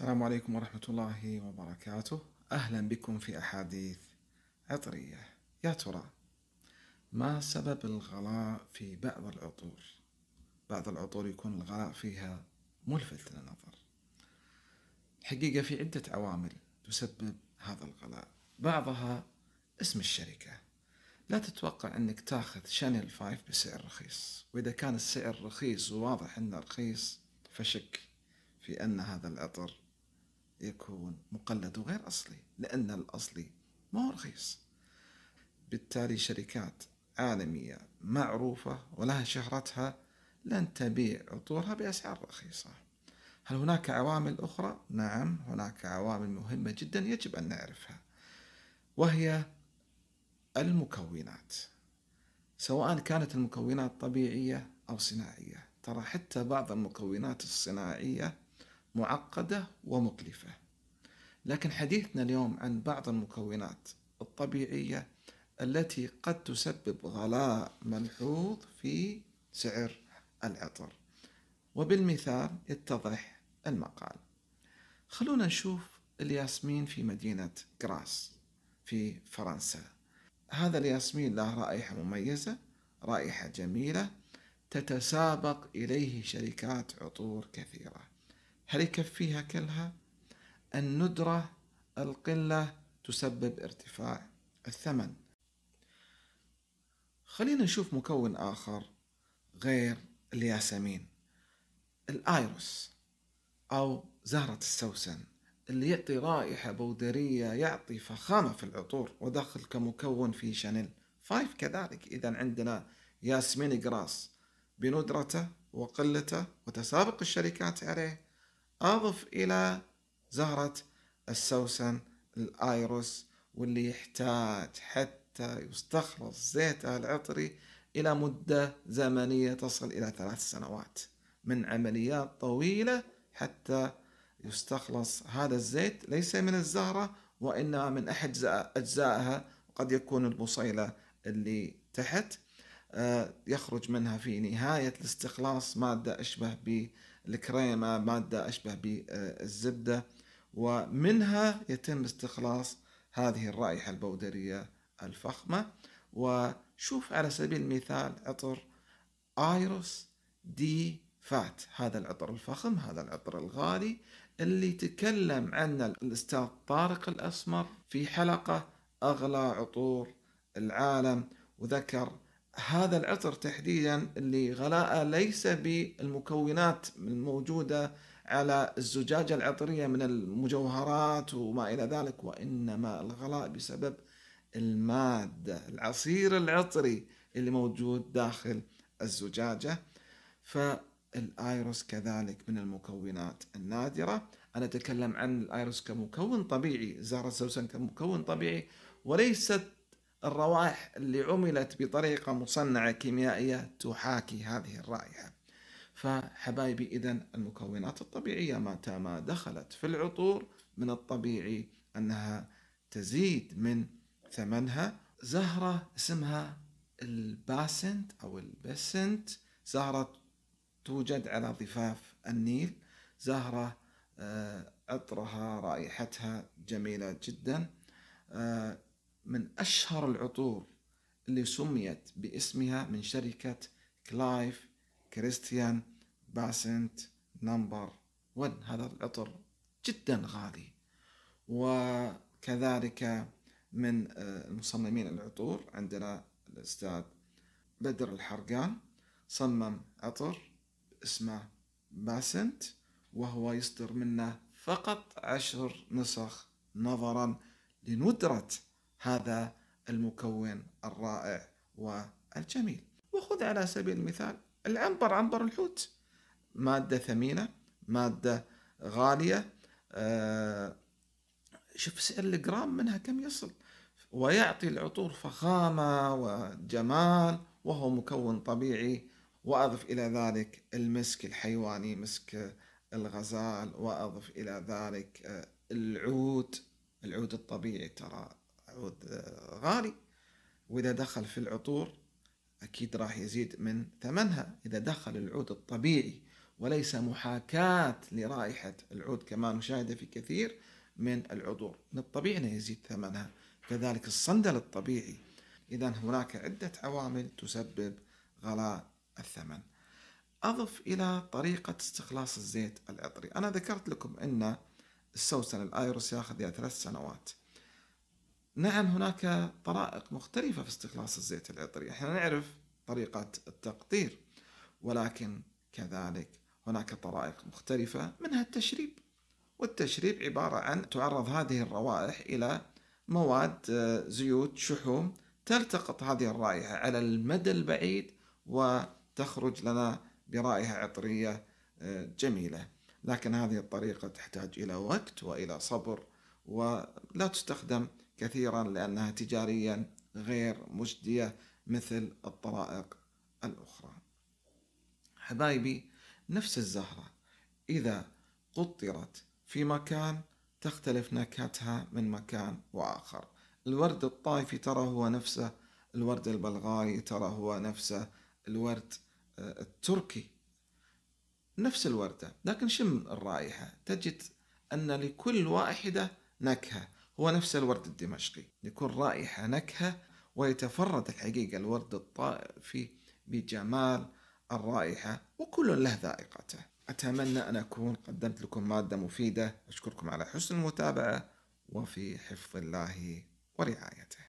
السلام عليكم ورحمة الله وبركاته أهلا بكم في أحاديث عطرية يا ترى ما سبب الغلاء في بعض العطور بعض العطور يكون الغلاء فيها ملفت للنظر الحقيقة في عدة عوامل تسبب هذا الغلاء بعضها اسم الشركة لا تتوقع أنك تاخذ شانيل 5 بسعر رخيص وإذا كان السعر رخيص وواضح أنه رخيص فشك في أن هذا العطر يكون مقلد وغير أصلي لأن الأصلي ما هو رخيص بالتالي شركات عالمية معروفة ولها شهرتها لن تبيع عطورها بأسعار رخيصة هل هناك عوامل أخرى؟ نعم هناك عوامل مهمة جدا يجب أن نعرفها وهي المكونات سواء كانت المكونات طبيعية أو صناعية ترى حتى بعض المكونات الصناعية معقدة ومكلفة لكن حديثنا اليوم عن بعض المكونات الطبيعية التي قد تسبب غلاء ملحوظ في سعر العطر وبالمثال يتضح المقال خلونا نشوف الياسمين في مدينة غراس في فرنسا هذا الياسمين له رائحة مميزة رائحة جميلة تتسابق إليه شركات عطور كثيرة هل يكفيها كلها؟ الندرة القلة تسبب ارتفاع الثمن خلينا نشوف مكون آخر غير الياسمين الآيروس أو زهرة السوسن اللي يعطي رائحة بودرية يعطي فخامة في العطور ودخل كمكون في شانيل فايف كذلك إذا عندنا ياسمين جراس بندرته وقلته وتسابق الشركات عليه أضف إلى زهرة السوسن الآيروس واللي يحتاج حتى يستخلص زيتها العطري إلى مدة زمنية تصل إلى ثلاث سنوات من عمليات طويلة حتى يستخلص هذا الزيت ليس من الزهرة وإنما من أحد أجزائها وقد يكون البصيلة اللي تحت آه، يخرج منها في نهاية الاستخلاص مادة أشبه الكريمة مادة أشبه بالزبدة ومنها يتم استخلاص هذه الرائحة البودرية الفخمة وشوف على سبيل المثال عطر ايروس دي فات هذا العطر الفخم هذا العطر الغالي اللي تكلم عنه الاستاذ طارق الاسمر في حلقه اغلى عطور العالم وذكر هذا العطر تحديدا اللي غلاءه ليس بالمكونات الموجودة على الزجاجة العطرية من المجوهرات وما إلى ذلك وإنما الغلاء بسبب المادة العصير العطري اللي موجود داخل الزجاجة فالآيروس كذلك من المكونات النادرة أنا أتكلم عن الآيروس كمكون طبيعي زهرة سوسن كمكون طبيعي وليست الروائح اللي عملت بطريقة مصنعة كيميائية تحاكي هذه الرائحة فحبايبي إذا المكونات الطبيعية متى ما دخلت في العطور من الطبيعي أنها تزيد من ثمنها زهرة اسمها الباسنت أو البسنت زهرة توجد على ضفاف النيل زهرة آه، عطرها رائحتها جميلة جدا آه، من أشهر العطور اللي سميت باسمها من شركة كلايف كريستيان باسنت نمبر 1 هذا العطر جدا غالي وكذلك من آه، مصممين العطور عندنا الأستاذ بدر الحرقان صمم عطر اسمه باسنت وهو يصدر منه فقط عشر نسخ نظرا لندرة هذا المكون الرائع والجميل وخذ على سبيل المثال العنبر عنبر الحوت مادة ثمينة مادة غالية آه، شوف سعر الجرام منها كم يصل ويعطي العطور فخامة وجمال وهو مكون طبيعي وأضف إلى ذلك المسك الحيواني مسك الغزال وأضف إلى ذلك آه، العود العود الطبيعي ترى عود آه، غالي وإذا دخل في العطور أكيد راح يزيد من ثمنها إذا دخل العود الطبيعي وليس محاكاة لرائحة العود كما نشاهده في كثير من العطور من الطبيعي أنه يزيد ثمنها كذلك الصندل الطبيعي إذا هناك عدة عوامل تسبب غلاء الثمن أضف إلى طريقة استخلاص الزيت العطري أنا ذكرت لكم أن السوسن الآيروس يأخذ إلى ثلاث سنوات نعم هناك طرائق مختلفة في استخلاص الزيت العطري احنا نعرف طريقة التقطير ولكن كذلك هناك طرائق مختلفة منها التشريب والتشريب عبارة عن تعرض هذه الروائح إلى مواد آه، زيوت شحوم تلتقط هذه الرائحة على المدى البعيد وتخرج لنا برائحة عطرية آه، جميلة لكن هذه الطريقة تحتاج إلى وقت وإلى صبر ولا تستخدم كثيرا لأنها تجاريا غير مجدية مثل الطرائق الأخرى حبايبي نفس الزهرة إذا قطرت في مكان تختلف نكهتها من مكان وآخر الورد الطائفي ترى هو نفسه الورد البلغاري ترى هو نفسه الورد آه، التركي نفس الوردة لكن شم الرائحة تجد أن لكل واحدة نكهة هو نفس الورد الدمشقي يكون رائحة نكهة ويتفرد الحقيقة الورد الطائفي بجمال الرائحة وكل له ذائقته أتمنى أن أكون قدمت لكم مادة مفيدة أشكركم على حسن المتابعة وفي حفظ الله ورعايته